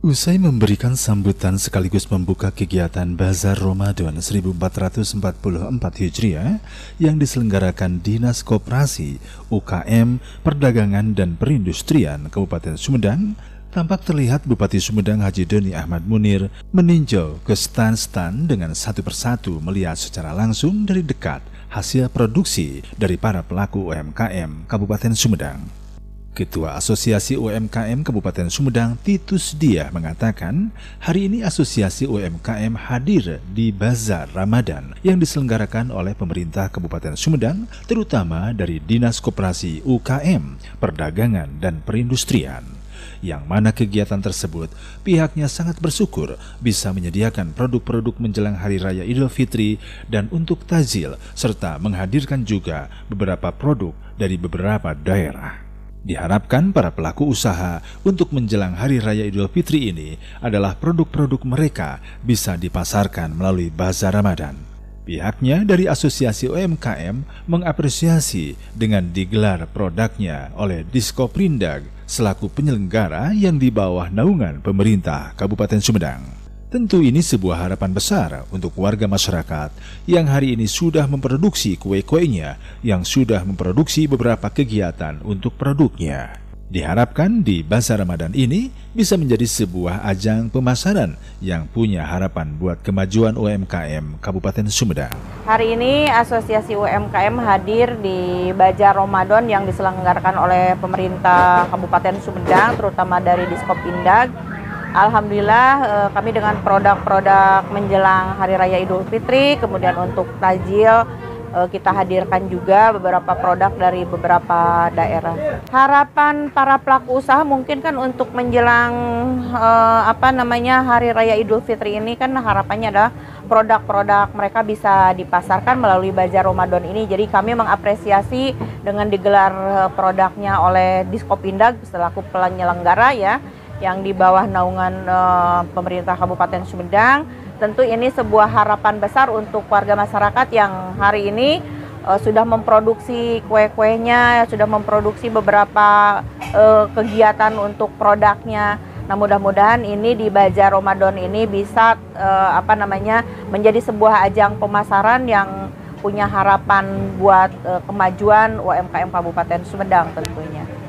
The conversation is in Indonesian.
Usai memberikan sambutan sekaligus membuka kegiatan Bazar Ramadan 1444 Hijriah yang diselenggarakan Dinas Koperasi, UKM, Perdagangan dan Perindustrian Kabupaten Sumedang, tampak terlihat Bupati Sumedang Haji Doni Ahmad Munir meninjau ke stan-stan dengan satu persatu melihat secara langsung dari dekat hasil produksi dari para pelaku UMKM Kabupaten Sumedang. Ketua Asosiasi UMKM Kabupaten Sumedang Titus Diah mengatakan, hari ini Asosiasi UMKM hadir di Bazar Ramadan yang diselenggarakan oleh pemerintah Kabupaten Sumedang, terutama dari Dinas Koperasi UKM, Perdagangan dan Perindustrian. Yang mana kegiatan tersebut pihaknya sangat bersyukur bisa menyediakan produk-produk menjelang Hari Raya Idul Fitri dan untuk tazil, serta menghadirkan juga beberapa produk dari beberapa daerah. Diharapkan para pelaku usaha untuk menjelang Hari Raya Idul Fitri ini adalah produk-produk mereka bisa dipasarkan melalui Bazar Ramadan. Pihaknya dari Asosiasi UMKM mengapresiasi dengan digelar produknya oleh Disko Prindag selaku penyelenggara yang di bawah naungan pemerintah Kabupaten Sumedang. Tentu ini sebuah harapan besar untuk warga masyarakat yang hari ini sudah memproduksi kue-kuenya yang sudah memproduksi beberapa kegiatan untuk produknya. Diharapkan di Bazar Ramadan ini bisa menjadi sebuah ajang pemasaran yang punya harapan buat kemajuan UMKM Kabupaten Sumedang. Hari ini Asosiasi UMKM hadir di Bazar Ramadan yang diselenggarakan oleh pemerintah Kabupaten Sumedang terutama dari Diskopindag Alhamdulillah eh, kami dengan produk-produk menjelang Hari Raya Idul Fitri, kemudian untuk tajil eh, kita hadirkan juga beberapa produk dari beberapa daerah. Harapan para pelaku usaha mungkin kan untuk menjelang eh, apa namanya Hari Raya Idul Fitri ini kan harapannya adalah produk-produk mereka bisa dipasarkan melalui bazar Ramadan ini. Jadi kami mengapresiasi dengan digelar produknya oleh Diskopindag selaku penyelenggara ya yang di bawah naungan uh, pemerintah Kabupaten Sumedang. Tentu ini sebuah harapan besar untuk warga masyarakat yang hari ini uh, sudah memproduksi kue-kuenya, sudah memproduksi beberapa uh, kegiatan untuk produknya. Nah, mudah-mudahan ini di Baja Ramadan ini bisa uh, apa namanya menjadi sebuah ajang pemasaran yang punya harapan buat uh, kemajuan UMKM Kabupaten Sumedang tentunya.